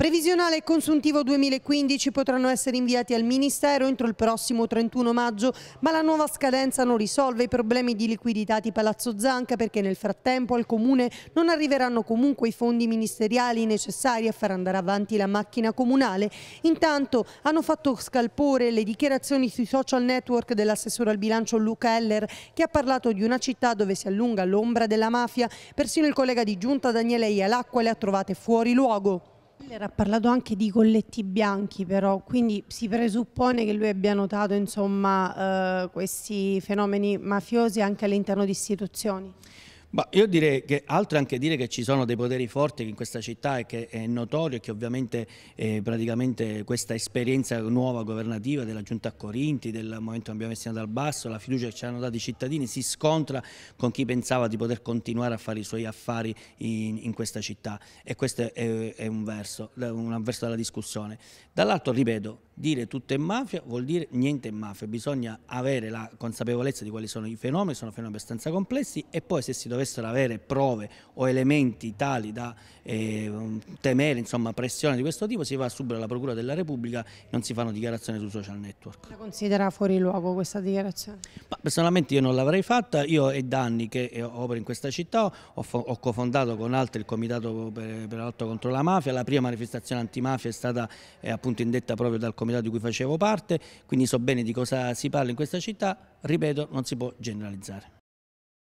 Previsionale e consuntivo 2015 potranno essere inviati al Ministero entro il prossimo 31 maggio, ma la nuova scadenza non risolve i problemi di liquidità di Palazzo Zanca perché nel frattempo al Comune non arriveranno comunque i fondi ministeriali necessari a far andare avanti la macchina comunale. Intanto hanno fatto scalpore le dichiarazioni sui social network dell'assessore al bilancio Luca Heller che ha parlato di una città dove si allunga l'ombra della mafia. Persino il collega di giunta Daniele Ialacqua le ha trovate fuori luogo. Miller ha parlato anche di colletti bianchi però, quindi si presuppone che lui abbia notato insomma, eh, questi fenomeni mafiosi anche all'interno di istituzioni? Ma io direi che altro anche dire che ci sono dei poteri forti in questa città e che è notorio e che ovviamente eh, praticamente questa esperienza nuova governativa della Giunta a Corinti, del momento che Abbiamo Messina dal Basso, la fiducia che ci hanno dato i cittadini si scontra con chi pensava di poter continuare a fare i suoi affari in, in questa città e questo è, è un verso, un verso della discussione. Dall'altro ripeto, dire tutto è mafia vuol dire niente è mafia, bisogna avere la consapevolezza di quali sono i fenomeni, sono fenomeni abbastanza complessi e poi se si dovessero avere prove o elementi tali da eh, temere insomma, pressione di questo tipo si va subito alla Procura della Repubblica, non si fanno dichiarazioni su social network. La considera fuori luogo questa dichiarazione? Ma personalmente io non l'avrei fatta, io è da anni che eh, opero in questa città, ho, ho cofondato con altri il Comitato per, per la lotta contro la mafia, la prima manifestazione antimafia è stata eh, appunto indetta proprio dal Comitato comitato di cui facevo parte, quindi so bene di cosa si parla in questa città, ripeto, non si può generalizzare.